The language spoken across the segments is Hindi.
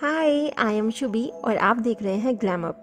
हाय आई एम शुभी और आप देख रहे हैं ग्लैम अप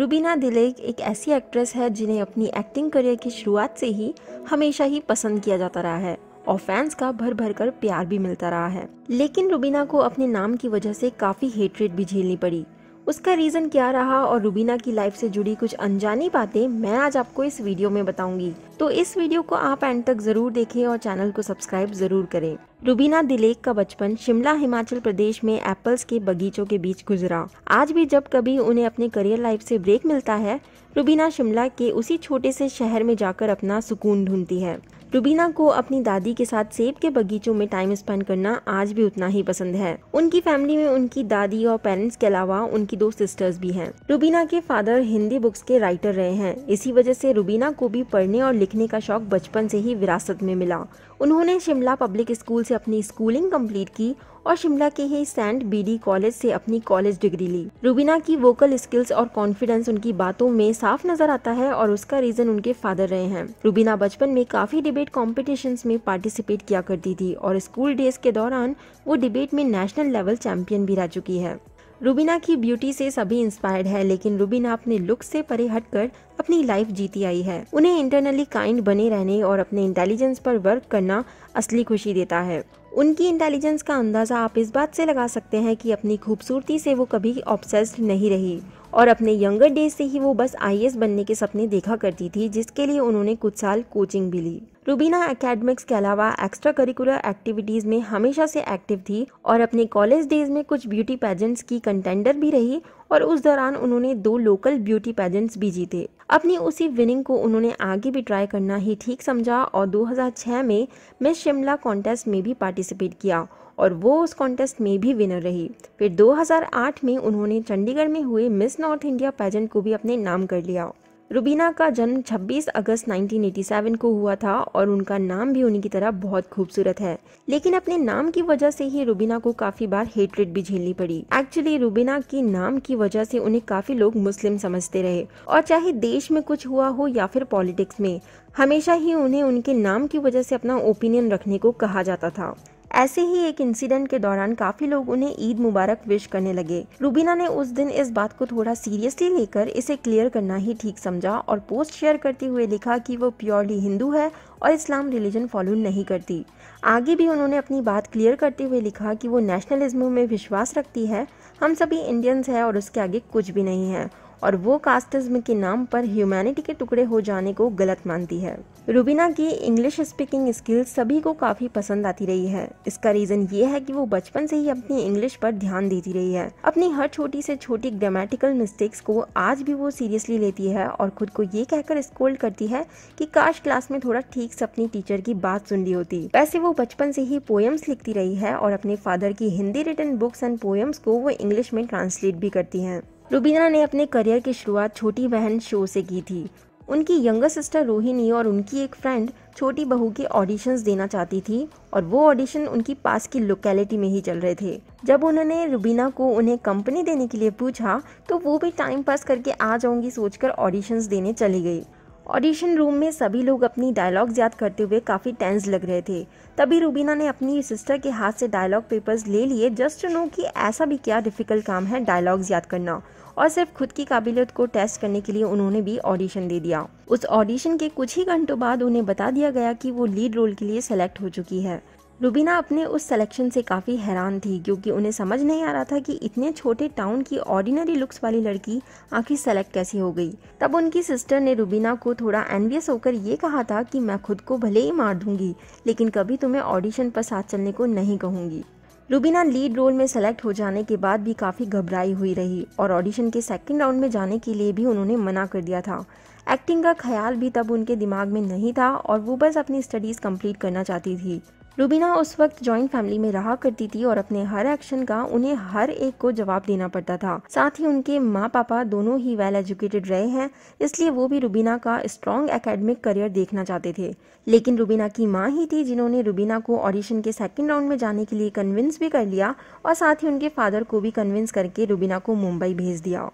रुबीना दिलेक एक ऐसी एक्ट्रेस है जिन्हें अपनी एक्टिंग करियर की शुरुआत से ही हमेशा ही पसंद किया जाता रहा है और फैंस का भर भर कर प्यार भी मिलता रहा है लेकिन रुबीना को अपने नाम की वजह से काफ़ी हेटरेट भी झेलनी पड़ी उसका रीज़न क्या रहा और रुबीना की लाइफ से जुड़ी कुछ अनजानी बातें मैं आज आपको इस वीडियो में बताऊंगी तो इस वीडियो को आप एंड तक ज़रूर देखें और चैनल को सब्सक्राइब ज़रूर करें रूबीना दिलेक का बचपन शिमला हिमाचल प्रदेश में एप्पल्स के बगीचों के बीच गुजरा आज भी जब कभी उन्हें अपने करियर लाइफ से ब्रेक मिलता है रूबीना शिमला के उसी छोटे से शहर में जाकर अपना सुकून ढूंढती है रूबीना को अपनी दादी के साथ सेब के बगीचों में टाइम स्पेंड करना आज भी उतना ही पसंद है उनकी फैमिली में उनकी दादी और पेरेंट्स के अलावा उनकी दो सिस्टर्स भी हैं। रूबीना के फादर हिंदी बुक्स के राइटर रहे हैं इसी वजह से रूबीना को भी पढ़ने और लिखने का शौक बचपन से ही विरासत में मिला उन्होंने शिमला पब्लिक स्कूल से अपनी स्कूलिंग कंप्लीट की और शिमला के ही सेंट बीडी कॉलेज से अपनी कॉलेज डिग्री ली रूबीना की वोकल स्किल्स और कॉन्फिडेंस उनकी बातों में साफ नजर आता है और उसका रीजन उनके फादर रहे हैं रूबीना बचपन में काफी डिबेट कॉम्पिटिशन में पार्टिसिपेट किया करती थी और स्कूल डेज के दौरान वो डिबेट में नेशनल लेवल चैंपियन भी रह चुकी है रूबीना की ब्यूटी से सभी इंस्पायर्ड है लेकिन रूबीना अपने लुक से परे हटकर अपनी लाइफ जीती आई है उन्हें इंटरनली काइंड बने रहने और अपने इंटेलिजेंस पर वर्क करना असली खुशी देता है उनकी इंटेलिजेंस का अंदाज़ा आप इस बात से लगा सकते हैं कि अपनी खूबसूरती से वो कभी ऑब्सेस्ड नहीं रही और अपने यंगर डेज से ही वो बस आई बनने के सपने देखा करती थी जिसके लिए उन्होंने कुछ साल कोचिंग भी ली रूबीना एकेडमिक्स के अलावा एक्स्ट्रा करिकुलर एक्टिविटीज़ में हमेशा से एक्टिव थी और अपने कॉलेज डेज में कुछ ब्यूटी पैजेंट्स की कंटेंडर भी रही और उस दौरान उन्होंने दो लोकल ब्यूटी पैजेंट्स भी जीते अपनी उसी विनिंग को उन्होंने आगे भी ट्राई करना ही ठीक समझा और 2006 में मिस शिमला कॉन्टेस्ट में भी पार्टिसिपेट किया और वो उस कॉन्टेस्ट में भी विनर रही फिर 2008 में उन्होंने चंडीगढ़ में हुए मिस नॉर्थ इंडिया पैजेंट को भी अपने नाम कर लिया रुबीना का जन्म 26 अगस्त 1987 को हुआ था और उनका नाम भी उन्हीं की तरह बहुत खूबसूरत है लेकिन अपने नाम की वजह से ही रुबीना को काफी बार हेटरेट भी झेलनी पड़ी एक्चुअली रुबीना के नाम की वजह से उन्हें काफी लोग मुस्लिम समझते रहे और चाहे देश में कुछ हुआ हो या फिर पॉलिटिक्स में हमेशा ही उन्हें उनके नाम की वजह से अपना ओपिनियन रखने को कहा जाता था ऐसे ही एक इंसिडेंट के दौरान काफी लोग उन्हें ईद मुबारक विश करने लगे रूबीना ने उस दिन इस बात को थोड़ा सीरियसली लेकर इसे क्लियर करना ही ठीक समझा और पोस्ट शेयर करते हुए लिखा कि वो प्योरली हिंदू है और इस्लाम रिलीजन फॉलो नहीं करती आगे भी उन्होंने अपनी बात क्लियर करते हुए लिखा कि वो नेशनलिज्म में विश्वास रखती है हम सभी इंडियंस हैं और उसके आगे कुछ भी नहीं है और वो कास्टिज्म के नाम पर ह्यूमैनिटी के टुकड़े हो जाने को गलत मानती है रूबीना की इंग्लिश स्पीकिंग स्किल सभी को काफी पसंद आती रही है इसका रीजन ये है कि वो बचपन से ही अपनी इंग्लिश पर ध्यान देती रही है अपनी हर छोटी से छोटी ग्रामेटिकल मिस्टेक्स को आज भी वो सीरियसली लेती है और खुद को ये कहकर स्कोल्ड करती है कि काश क्लास में थोड़ा ठीक से अपनी टीचर की बात सुन ली होती वैसे वो बचपन से ही पोएम्स लिखती रही है और अपने फादर की Hindi written books and poems को वो इंग्लिश में ट्रांसलेट भी करती है रुबीना ने अपने करियर की शुरुआत छोटी बहन शो से की थी उनकी यंगर सिस्टर रोहिणी और उनकी एक फ्रेंड छोटी बहू के ऑडिशंस देना चाहती थी और वो ऑडिशन उनकी पास की लोकेलिटी में ही चल रहे थे जब उन्होंने रुबीना को उन्हें कंपनी देने के लिए पूछा तो वो भी टाइम पास करके आ जाऊंगी सोचकर ऑडिशंस देने चली गई ऑडिशन रूम में सभी लोग अपनी डायलॉग्स याद करते हुए काफ़ी टेंस लग रहे थे तभी रूबीना ने अपनी सिस्टर के हाथ से डायलॉग पेपर्स ले लिए जस्ट नो कि ऐसा भी क्या डिफ़िकल्ट काम है डायलॉग्स याद करना और सिर्फ खुद की काबिलियत को टेस्ट करने के लिए उन्होंने भी ऑडिशन दे दिया उस ऑडिशन के कुछ ही घंटों बाद उन्हें बता दिया गया कि वो लीड रोल के लिए सेलेक्ट हो चुकी है रुबीना अपने उस सिलेक्शन से काफ़ी हैरान थी क्योंकि उन्हें समझ नहीं आ रहा था कि इतने छोटे टाउन की ऑर्डिनरी लुक्स वाली लड़की आखिर सेलेक्ट कैसे हो गई तब उनकी सिस्टर ने रुबीना को थोड़ा एनवियस होकर ये कहा था कि मैं खुद को भले ही मार दूंगी लेकिन कभी तुम्हें ऑडिशन पर साथ चलने को नहीं कहूंगी रुबीना लीड रोल में सेलेक्ट हो जाने के बाद भी काफ़ी घबराई हुई रही और ऑडिशन के सेकंड राउंड में जाने के लिए भी उन्होंने मना कर दिया था एक्टिंग का ख्याल भी तब उनके दिमाग में नहीं था और वो बस अपनी स्टडीज़ कंप्लीट करना चाहती थी रूबीना उस वक्त जॉइंट फैमिली में रहा करती थी और अपने हर एक्शन का उन्हें हर एक को जवाब देना पड़ता था साथ ही उनके माँ पापा दोनों ही वेल एजुकेटेड रहे हैं इसलिए वो भी रूबीना का स्ट्रॉन्ग एकेडमिक करियर देखना चाहते थे लेकिन रूबीना की माँ ही थी जिन्होंने रूबीना को ऑडिशन के सेकेंड राउंड में जाने के लिए कन्विंस भी कर लिया और साथ ही उनके फादर को भी कन्विंस करके रूबीना को मुंबई भेज दिया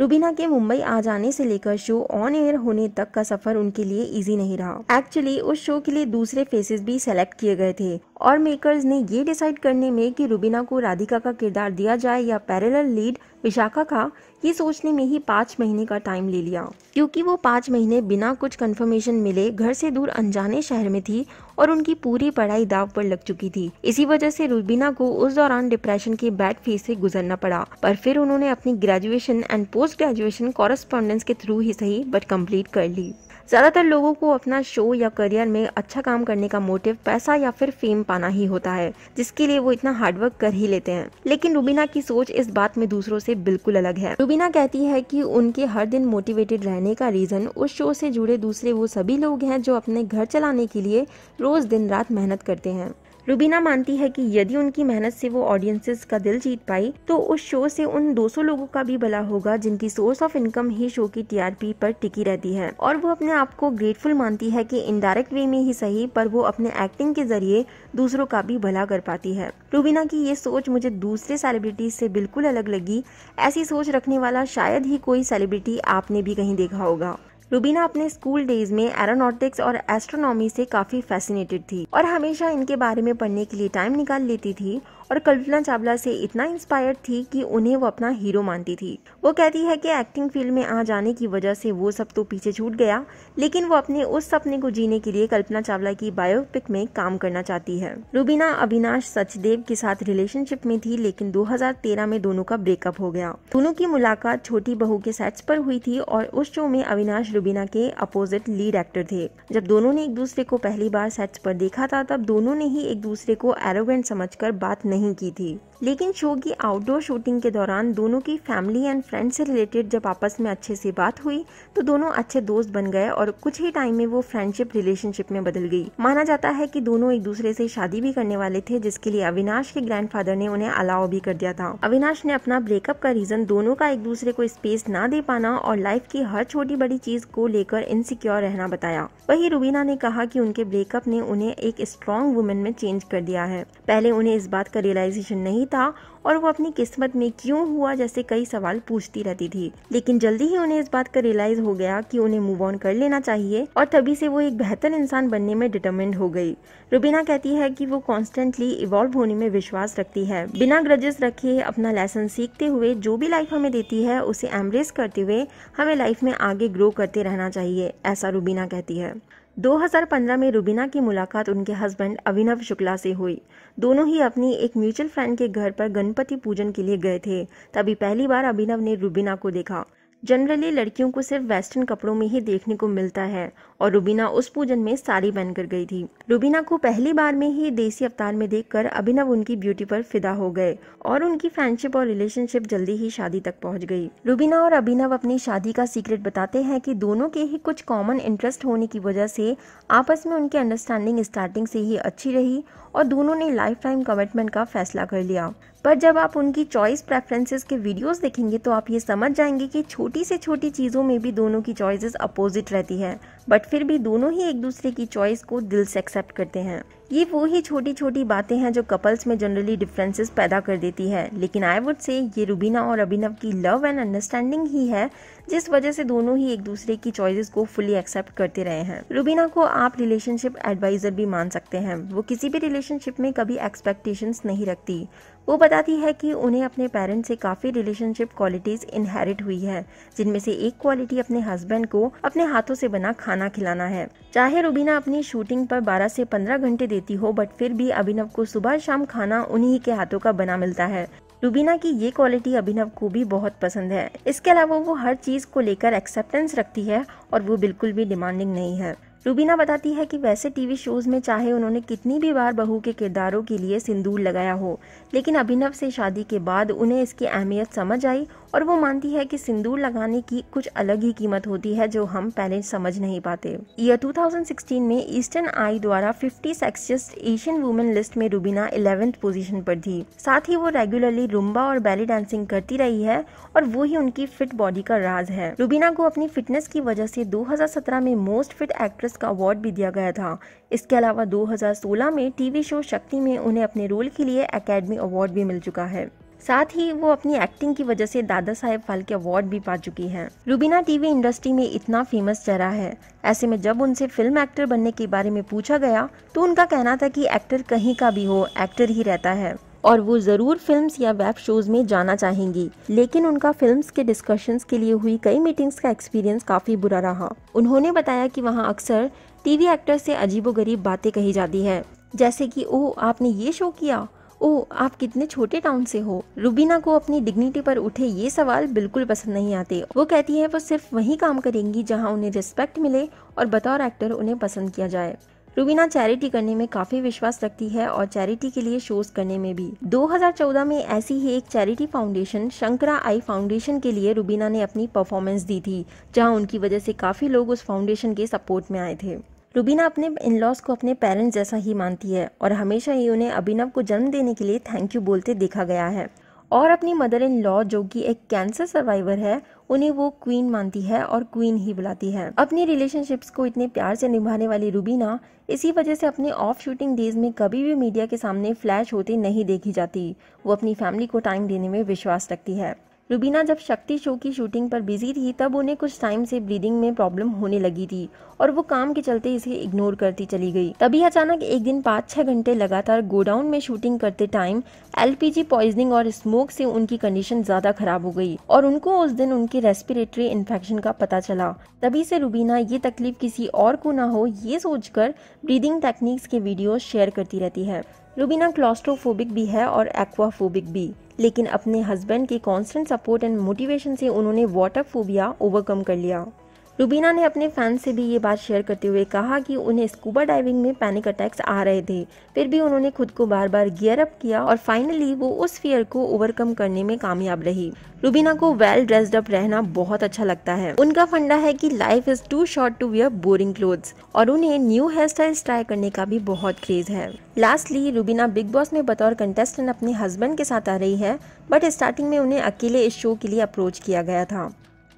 रूबीना के मुंबई आ जाने से लेकर शो ऑन एयर होने तक का सफर उनके लिए इजी नहीं रहा एक्चुअली उस शो के लिए दूसरे फेसेस भी सेलेक्ट किए गए थे और मेकर्स ने ये डिसाइड करने में कि रूबीना को राधिका का किरदार दिया जाए या पैरेलल लीड विशाखा का ये सोचने में ही पाँच महीने का टाइम ले लिया क्योंकि वो पाँच महीने बिना कुछ कंफर्मेशन मिले घर से दूर अनजाने शहर में थी और उनकी पूरी पढ़ाई दाव पर लग चुकी थी इसी वजह से रुबीना को उस दौरान डिप्रेशन के बैड फेज से गुजरना पड़ा पर फिर उन्होंने अपनी graduation and post graduation correspondence के थ्रू ही सही बट कम्प्लीट कर ली ज़्यादातर लोगों को अपना शो या करियर में अच्छा काम करने का मोटिव पैसा या फिर फेम पाना ही होता है जिसके लिए वो इतना हार्डवर्क कर ही लेते हैं लेकिन रूबीना की सोच इस बात में दूसरों से बिल्कुल अलग है रूबीना कहती है कि उनके हर दिन मोटिवेटेड रहने का रीज़न उस शो से जुड़े दूसरे वो सभी लोग हैं जो अपने घर चलाने के लिए रोज़ दिन रात मेहनत करते हैं रुबीना मानती है कि यदि उनकी मेहनत से वो ऑडियंसेस का दिल जीत पाई तो उस शो से उन 200 लोगों का भी भला होगा जिनकी सोर्स ऑफ इनकम ही शो की टीआरपी पर टिकी रहती है और वो अपने आप को ग्रेटफुल मानती है कि इनडायरेक्ट वे में ही सही पर वो अपने एक्टिंग के जरिए दूसरों का भी भला कर पाती है रूबीना की ये सोच मुझे दूसरे सेलिब्रिटीज से बिल्कुल अलग लगी ऐसी सोच रखने वाला शायद ही कोई सेलिब्रिटी आपने भी कहीं देखा होगा रूबीना अपने स्कूल डेज में एरोनॉटिक्स और एस्ट्रोनॉमी से काफी फैसिनेटेड थी और हमेशा इनके बारे में पढ़ने के लिए टाइम निकाल लेती थी और कल्पना चावला से इतना इंस्पायर थी कि उन्हें वो अपना हीरो मानती थी वो कहती है कि एक्टिंग फील्ड में आ जाने की वजह से वो सब तो पीछे छूट गया लेकिन वो अपने उस सपने को जीने के लिए कल्पना चावला की बायोपिक में काम करना चाहती है रूबीना अविनाश सचदेव के साथ रिलेशनशिप में थी लेकिन 2013 में दोनों का ब्रेकअप हो गया दोनों की मुलाकात छोटी बहू के सेट्स पर हुई थी और उस शो में अविनाश रूबीना के अपोजिट लीड एक्टर थे जब दोनों ने एक दूसरे को पहली बार सेट्स पर देखा था तब दोनों ने ही एक दूसरे को एरोगेंट समझकर बात नहीं नहीं की थी लेकिन शो की आउटडोर शूटिंग के दौरान दोनों की फैमिली एंड फ्रेंड से रिलेटेड जब आपस में अच्छे से बात हुई तो दोनों अच्छे दोस्त बन गए और कुछ ही टाइम में वो फ्रेंडशिप रिलेशनशिप में बदल गई माना जाता है कि दोनों एक दूसरे से शादी भी करने वाले थे जिसके लिए अविनाश के ग्रैंड ने उन्हें अलाव भी कर दिया था अविनाश ने अपना ब्रेकअप का रीजन दोनों का एक दूसरे को स्पेस न दे पाना और लाइफ की हर छोटी बड़ी चीज को लेकर इनसिक्योर रहना बताया वही रुबीना ने कहा की उनके ब्रेकअप ने उन्हें एक स्ट्रॉन्ग वुमेन में चेंज कर दिया है पहले उन्हें इस बात का रियलाइजेशन नहीं नहीं था और वो अपनी किस्मत में क्यों हुआ जैसे कई सवाल पूछती रहती थी लेकिन जल्दी ही उन्हें इस बात का रियलाइज हो गया कि उन्हें मूव ऑन कर लेना चाहिए और तभी से वो एक बेहतर इंसान बनने में डिटर्मेंट हो गई रुबीना कहती है कि वो कॉन्स्टेंटली इवॉल्व होने में विश्वास रखती है बिना ग्रजेस रखे अपना लेसन सीखते हुए जो भी लाइफ हमें देती है उसे एम्ब्रेस करते हुए हमें लाइफ में आगे ग्रो करते रहना चाहिए ऐसा रूबीना कहती है 2015 में रुबीना की मुलाकात उनके हस्बैंड अभिनव शुक्ला से हुई दोनों ही अपनी एक म्यूचुअल फ्रेंड के घर पर गणपति पूजन के लिए गए थे तभी पहली बार अभिनव ने रुबीना को देखा जनरली लड़कियों को सिर्फ वेस्टर्न कपड़ों में ही देखने को मिलता है और रुबीना उस पूजन में साड़ी बनकर गई थी रुबीना को पहली बार में ही देसी अवतार में देखकर अभिनव उनकी ब्यूटी पर फिदा हो गए और उनकी फ्रेंडशिप और रिलेशनशिप जल्दी ही शादी तक पहुंच गई रुबीना और अभिनव अपनी शादी का सीक्रेट बताते हैं कि दोनों के ही कुछ कॉमन इंटरेस्ट होने की वजह से आपस में उनकी अंडरस्टैंडिंग स्टार्टिंग से ही अच्छी रही और दोनों ने लाइफ टाइम कमिटमेंट का फैसला कर लिया पर जब आप उनकी चॉइस प्रेफरेंसेस के वीडियोस देखेंगे तो आप ये समझ जाएंगे कि छोटी से छोटी चीज़ों में भी दोनों की चॉइसेस अपोजिट रहती है बट फिर भी दोनों ही एक दूसरे की चॉइस को दिल से एक्सेप्ट करते हैं ये वो ही छोटी छोटी बातें हैं जो कपल्स में जनरली डिफरेंसेस पैदा कर देती है लेकिन आई वुड से ये रुबीना और अभिनव की लव एंड अंडरस्टैंडिंग ही है जिस वजह से दोनों ही एक दूसरे की चॉइसेस को फुली एक्सेप्ट करते रहे हैं रुबीना को आप रिलेशनशिप एडवाइजर भी मान सकते हैं वो किसी भी रिलेशनशिप में कभी एक्सपेक्टेशंस नहीं रखती वो बताती है कि उन्हें अपने पेरेंट्स से काफ़ी रिलेशनशिप क्वालिटीज़ इनहेरिट हुई है जिनमें से एक क्वालिटी अपने हस्बैंड को अपने हाथों से बना खाना खिलाना है चाहे रुबीना अपनी शूटिंग पर 12 से 15 घंटे देती हो बट फिर भी अभिनव को सुबह शाम खाना उन्हीं के हाथों का बना मिलता है रुबीना की ये क्वालिटी अभिनव को भी बहुत पसंद है इसके अलावा वो हर चीज़ को लेकर एक्सेप्टेंस रखती है और वो बिल्कुल भी डिमांडिंग नहीं है रूबीना बताती है कि वैसे टीवी शोज में चाहे उन्होंने कितनी भी बार बहू के किरदारों के लिए सिंदूर लगाया हो लेकिन अभिनव से शादी के बाद उन्हें इसकी अहमियत समझ आई और वो मानती है कि सिंदूर लगाने की कुछ अलग ही कीमत होती है जो हम पहले समझ नहीं पाते ईयर 2016 में ईस्टर्न आई द्वारा 50 सेक्सियस्ट एशियन वुमेन लिस्ट में रूबीना इलेवेंथ पोजिशन पर थी साथ ही वो रेगुलरली रुम्बा और बैली डांसिंग करती रही है और वो ही उनकी फिट बॉडी का राज है रूबीना को अपनी फिटनेस की वजह से दो में मोस्ट फिट एक्ट्रेस एक्ट्रेस का अवार्ड भी दिया गया था इसके अलावा 2016 में टीवी शो शक्ति में उन्हें अपने रोल के लिए एकेडमी अवार्ड भी मिल चुका है साथ ही वो अपनी एक्टिंग की वजह से दादा साहेब फाल्के अवार्ड भी पा चुकी हैं। रूबीना टीवी इंडस्ट्री में इतना फेमस चेहरा है ऐसे में जब उनसे फिल्म एक्टर बनने के बारे में पूछा गया तो उनका कहना था कि एक्टर कहीं का भी हो एक्टर ही रहता है और वो ज़रूर फिल्म्स या वेब शोज़ में जाना चाहेंगी लेकिन उनका फिल्म्स के डिस्कशंस के लिए हुई कई मीटिंग्स का एक्सपीरियंस काफ़ी बुरा रहा उन्होंने बताया कि वहाँ अक्सर टीवी एक्टर से अजीबोगरीब बातें कही जाती है जैसे कि ओह आपने ये शो किया ओ आप कितने छोटे टाउन से हो रुबीना को अपनी डिग्निटी पर उठे ये सवाल बिल्कुल पसंद नहीं आते वो कहती है वो सिर्फ वही काम करेंगी जहां उन्हें रिस्पेक्ट मिले और बतौर एक्टर उन्हें पसंद किया जाए रूबीना चैरिटी करने में काफी विश्वास रखती है और चैरिटी के लिए शोज करने में भी 2014 में ऐसी ही एक charity foundation Shankara eye foundation के लिए रूबीना ने अपनी परफॉर्मेंस दी थी जहां उनकी वजह से काफी लोग उस फाउंडेशन के सपोर्ट में आए थे रूबीना अपने इन लॉज को अपने पेरेंट्स जैसा ही मानती है और हमेशा ही उन्हें अभिनव को जन्म देने के लिए थैंक यू बोलते देखा गया है और अपनी मदर इन लॉ जो कि एक कैंसर सर्वाइवर है उन्हें वो क्वीन मानती है और क्वीन ही बुलाती है अपनी रिलेशनशिप्स को इतने प्यार से निभाने वाली रूबीना इसी वजह से अपने ऑफ शूटिंग डेज में कभी भी मीडिया के सामने फ्लैश होते नहीं देखी जाती वो अपनी फैमिली को टाइम देने में विश्वास रखती है रुबीना जब शक्ति शो की शूटिंग पर बिजी थी तब उन्हें कुछ टाइम से ब्रीदिंग में प्रॉब्लम होने लगी थी और वो काम के चलते इसे इग्नोर करती चली गई तभी अचानक एक दिन पाँच छह घंटे लगातार गोडाउन में शूटिंग करते टाइम एलपीजी पॉइजनिंग और स्मोक से उनकी कंडीशन ज्यादा खराब हो गई और उनको उस दिन उनके रेस्पिरेटरी इन्फेक्शन का पता चला तभी से रुबीना ये तकलीफ किसी और को ना हो ये सोचकर ब्रीदिंग टेक्निक्स के वीडियो शेयर करती रहती है रुबीना क्लॉस्ट्रोफोबिक भी है और एक्वाफोबिक भी लेकिन अपने हस्बैंड के कांस्टेंट सपोर्ट एंड मोटिवेशन से उन्होंने वाटर फोबिया ओवरकम कर लिया रुबीना ने अपने फैंस से भी ये बात शेयर करते हुए कहा कि उन्हें स्कूबा डाइविंग में पैनिक अटैक्स आ रहे थे फिर भी उन्होंने खुद को बार बार गियर अप किया और फाइनली वो उस फियर को ओवरकम करने में कामयाब रही रुबीना को वेल ड्रेस्ड अप रहना बहुत अच्छा लगता है उनका फंडा है कि life is too short to wear boring clothes और उन्हें न्यू हेयर स्टाइल्स ट्राई करने का भी बहुत क्रेज है लास्टली रूबीना बिग बॉस में बतौर कंटेस्टेंट अपने हस्बैंड के साथ आ रही है बट स्टार्टिंग में उन्हें अकेले इस शो के लिए अप्रोच किया गया था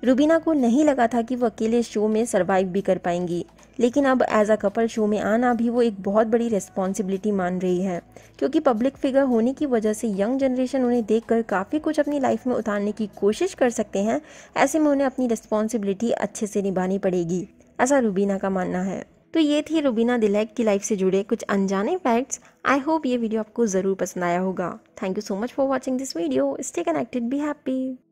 रूबीना को नहीं लगा था कि वो अकेले शो में सरवाइव भी कर पाएंगी लेकिन अब एज अ कपल शो में आना भी वो एक बहुत बड़ी रिस्पॉन्सिबिलिटी मान रही है क्योंकि पब्लिक फिगर होने की वजह से यंग जनरेशन उन्हें देखकर काफ़ी कुछ अपनी लाइफ में उतारने की कोशिश कर सकते हैं ऐसे में उन्हें अपनी रिस्पॉन्सिबिलिटी अच्छे से निभानी पड़ेगी ऐसा रूबीना का मानना है तो ये थी रूबीना दिलैक की लाइफ से जुड़े कुछ अनजाने फैक्ट्स आई होप ये वीडियो आपको ज़रूर पसंद आया होगा thank you so much for watching this video stay connected be happy